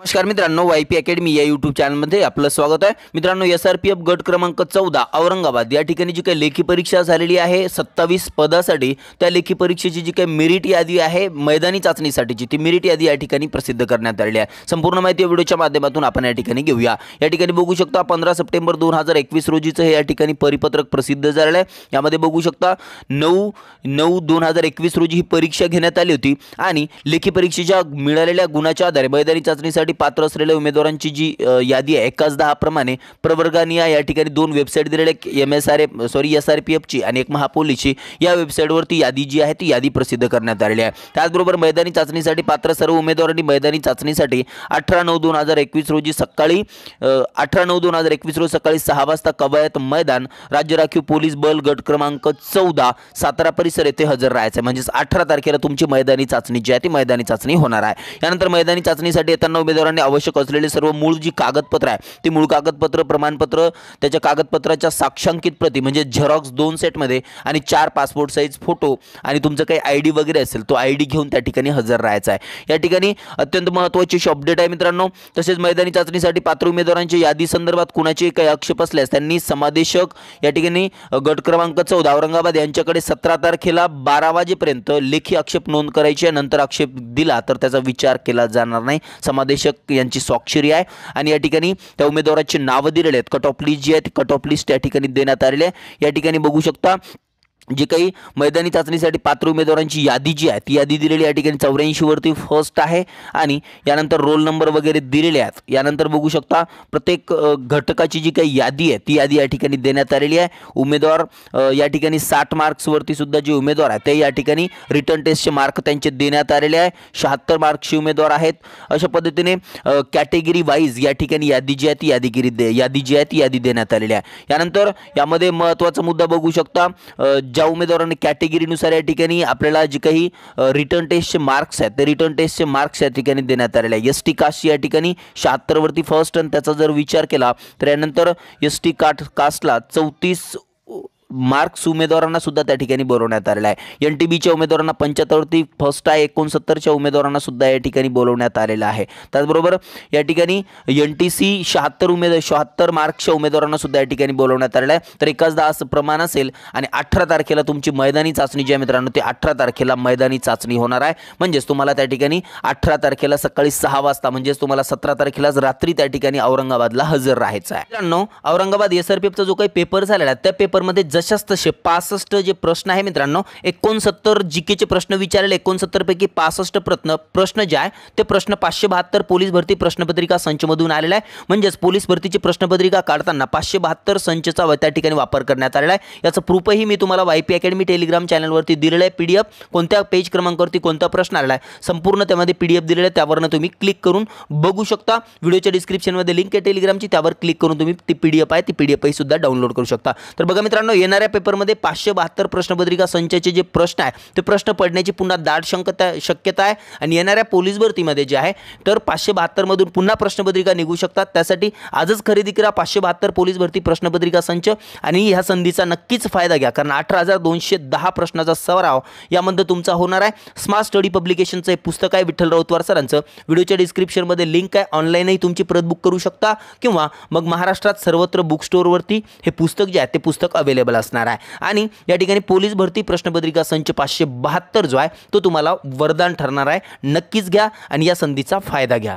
नमस्कार मित्रांनो Y P academy या यूट्यूब चॅनलमध्ये आपलं स्वागत आहे मित्रांनो एस आर पी एफ गट क्रमांक चौदा औरंगाबाद या ठिकाणी जी काही लेखी परीक्षा झालेली आहे सत्तावीस पदासाठी त्या लेखी परीक्षेची जी काही मेरिट यादी आहे मैदानी चाचणीसाठीची ती मेरिट यादी या ठिकाणी प्रसिद्ध करण्यात आली आहे संपूर्ण माहिती या व्हिडिओच्या माध्यमातून आपण या ठिकाणी घेऊया या ठिकाणी बघू शकता पंधरा सप्टेंबर दोन हजार एकवीस रोजीचं हे या ठिकाणी परिपत्रक प्रसिद्ध झालेलं आहे यामध्ये बघू शकता नऊ नऊ दोन हजार एकवीस रोजी ही परीक्षा घेण्यात आली होती आणि लेखी परीक्षेच्या मिळालेल्या गुणाच्या आधारे मैदानी चाचणीसाठी पात्र असलेल्या उमेदवारांची जी यादी आहे एकाच प्रमाणे प्रवर्गानिया या ठिकाणी दोन वेबसाईट दिलेल्या M S R F sorry S R P ची आणि एक महापोलीसची या वेबसाईटवरती यादी जी आहे ती यादी प्रसिद्ध करण्यात आलेली आहे त्याचबरोबर मैदानी चाचणीसाठी पात्र सर्व उमेदवारांनी मैदानी चाचणीसाठी अठरा नऊ दोन हजार एकवीस रोजी सकाळी अठरा नऊ दोन हजार एकवीस रोजी सकाळी सहा वाजता कवायत मैदान राज्य राखीव पोलीस बल गट क्रमांक चौदा सातारा परिसर येथे हजर राहायचं आहे म्हणजेच अठरा तारखेला तुमची मैदानी चाचणी जी आहे ती मैदानी चाचणी होणार आहे यानंतर मैदानी चाचणीसाठी येताना उमेदवार उमेदवारांनी आवश्यक असलेले सर्व मूळ जी कागदपत्र आहे ती मूळ कागदपत्र प्रमाणपत्र त्याच्या कागदपत्राच्या साक्षांकित प्रती म्हणजे झेरॉक्स दोन सेटमध्ये आणि चार पासपोर्ट साईज फोटो आणि तुमचं काही आय डी वगैरे असेल तो आय डी घेऊन त्या ठिकाणी हजर राहायचा आहे या ठिकाणी अत्यंत महत्त्वाची अशी अपडेट आहे मित्रांनो तसेच मैदानी चाचणीसाठी पात्र उमेदवारांच्या यादी संदर्भात कोणाचे काही आक्षेप असल्यास त्यांनी समादेशक या ठिकाणी गट क्रमांक चौदा औरंगाबाद यांच्याकडे सतरा तारखेला बारा वाजेपर्यंत लेखी आक्षेप नोंद करायची नंतर आक्षेप दिला तर त्याचा विचार केला जाणार नाही समादेशक यांची स्वाक्षरी आहे आणि या ठिकाणी त्या उमेदवाराची नावं दिलेली आहेत कट ऑफ लिस्ट जी आहे ती कट ऑफ लिस्ट त्या ठिकाणी देण्यात आलेली आहे या ठिकाणी बघू शकता जी काही मैदानी चाचणीसाठी पात्र उमेदवारांची यादी जी आहे ती यादी दिलेली या ठिकाणी चौऱ्याऐंशीवरती फर्स्ट आहे आणि यानंतर रोल नंबर वगैरे दिलेले आहेत यानंतर बघू शकता प्रत्येक घटकाची जी काही यादी आहे ती यादी या ठिकाणी देण्यात आलेली आहे उमेदवार या ठिकाणी साठ मार्क्सवरती सुद्धा जे उमेदवार आहेत ते या ठिकाणी रिटर्न टेस्टचे मार्क त्यांचे देण्यात आलेले आहे शहात्तर मार्क्सचे उमेदवार आहेत अशा पद्धतीने कॅटेगरी वाईज या ठिकाणी यादी जी आहे ती यादीगिरी दे यादी जी आहे ती यादी देण्यात आलेली आहे यानंतर यामध्ये महत्त्वाचा मुद्दा बघू शकता ज्या उमेदवारांनी कॅटेगरीनुसार या ठिकाणी आपल्याला जे काही रिटर्न टेस्टचे मार्क्स आहेत ते रिटर्न टेस्टचे मार्क्स या ठिकाणी देण्यात आलेले आहे एस टी कास्ट या ठिकाणी शहात्तरवरती फर्स्ट आणि त्याचा जर विचार केला तर यानंतर एस टी काट कास्टला चौतीस मार्क्स उमेदवारांना सुद्धा त्या ठिकाणी बोलवण्यात आलेला आहे एन टी बीच्या उमेदवारांना पंच्याहत्तरवरती फर्स्ट आहे एकोणसत्तरच्या उमेदवारांना सुद्धा या ठिकाणी बोलवण्यात आलेलं आहे त्याचबरोबर या ठिकाणी एन टी सी शहात्तर उमेद शहात्तर मार्क्सच्या उमेदवारांना सुद्धा या ठिकाणी बोलवण्यात आलेलं आहे तर एकाच दहा असं प्रमाण असेल आणि अठरा तारखेला तुमची मैदानी चाचणी जी आहे मित्रांनो ती अठरा तारखेला मैदानी चाचणी होणार आहे म्हणजेच तुम्हाला त्या ठिकाणी अठरा तारखेला सकाळी सहा वाजता म्हणजेच तुम्हाला सतरा तारखेलाच रात्री त्या ठिकाणी औरंगाबादला हजर राहायचं आहे मित्रांनो औरंगाबाद एस आर पी एफचा जो काही पेपर झालेला आहे त्या पेपरमध्ये जशाच तसे पासष्ट जे प्रश्न आहे मित्रांनो एकोणसत्तर जी केचे प्रश्न विचारले एकोणसत्तरपैकी पासष्ट प्रश्न प्रश्न जे आहे ते प्रश्न पाचशे बहात्तर पोलीस भरती प्रश्नपत्रिका संचमधून आलेला आहे म्हणजेच पोलीस भरतीची प्रश्नपत्रिका काढताना पाचशे बहात्तर संचचा त्या ठिकाणी वापर करण्यात आलेला आहे याचं प्रूफही मी तुम्हाला वाय पी अकॅडमी टेलिग्राम चॅनलवरती दिलेलं आहे पी कोणत्या पेज क्रमांकावरती कोणता प्रश्न आलेला आहे संपूर्ण त्यामध्ये पी डी एफ दिलेलं आहे त्यावरनं तुम्ही क्लिक करून बघू शकता व्हिडिओच्या डिस्क्रिप्शनमध्ये लिंक आहे टेलिग्रामची त्यावर क्लिक करून तुम्ही ती पी डी एफ आहे ती पी डी सुद्धा डाउनलोड करू शकता तर बघा मित्रांनो येणाऱ्या पेपरमध्ये पाचशे बहात्तर प्रश्नपत्रिका संचाचे जे प्रश्न आहे ते प्रश्न पडण्याची पुन्हा दाट शंकता शक्यता आहे आणि येणाऱ्या पोलीस भरतीमध्ये जे आहे तर पाचशे बहात्तरमधून पुन्हा प्रश्नपत्रिका निघू शकतात त्यासाठी आजच खरेदी करा पाचशे बहात्तर पोलीस भरती प्रश्नपत्रिका संच आणि ह्या संधीचा नक्कीच फायदा घ्या कारण अठरा हजार दोनशे दहा प्रश्नाचा सराव यामध्ये तुमचा होणार आहे स्मार्ट स्टडी पब्लिकेशनचं हे पुस्तक आहे विठ्ठल राऊतवार सरांचं व्हिडिओच्या डिस्क्रिप्शनमध्ये लिंक आहे ऑनलाईनही तुमची प्रत बुक करू शकता किंवा मग महाराष्ट्रात सर्वत्र बुक स्टोअरवरती हे पुस्तक जे आहे ते पुस्तक अवेलेबल आहे असणार आहे आणि या ठिकाणी पोलीस भरती प्रश्नपत्रिका संच पाचशे बहात्तर जो आहे तो तुम्हाला वरदान ठरणार आहे नक्कीच घ्या आणि या संधीचा फायदा घ्या